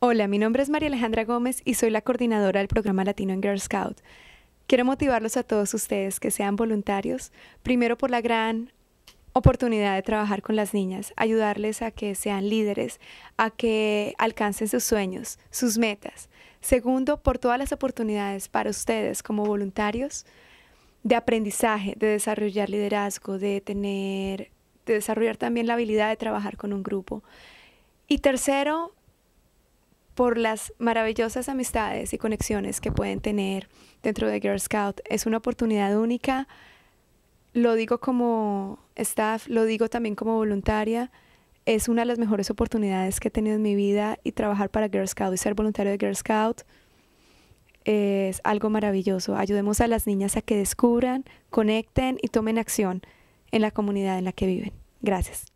Hola, mi nombre es María Alejandra Gómez y soy la coordinadora del programa Latino en Girl Scout. Quiero motivarlos a todos ustedes que sean voluntarios, primero por la gran oportunidad de trabajar con las niñas, ayudarles a que sean líderes, a que alcancen sus sueños, sus metas. Segundo, por todas las oportunidades para ustedes como voluntarios de aprendizaje, de desarrollar liderazgo, de tener, de desarrollar también la habilidad de trabajar con un grupo. Y tercero, por las maravillosas amistades y conexiones que pueden tener dentro de Girl Scout. Es una oportunidad única. Lo digo como staff, lo digo también como voluntaria. Es una de las mejores oportunidades que he tenido en mi vida y trabajar para Girl Scout y ser voluntario de Girl Scout es algo maravilloso. Ayudemos a las niñas a que descubran, conecten y tomen acción en la comunidad en la que viven. Gracias.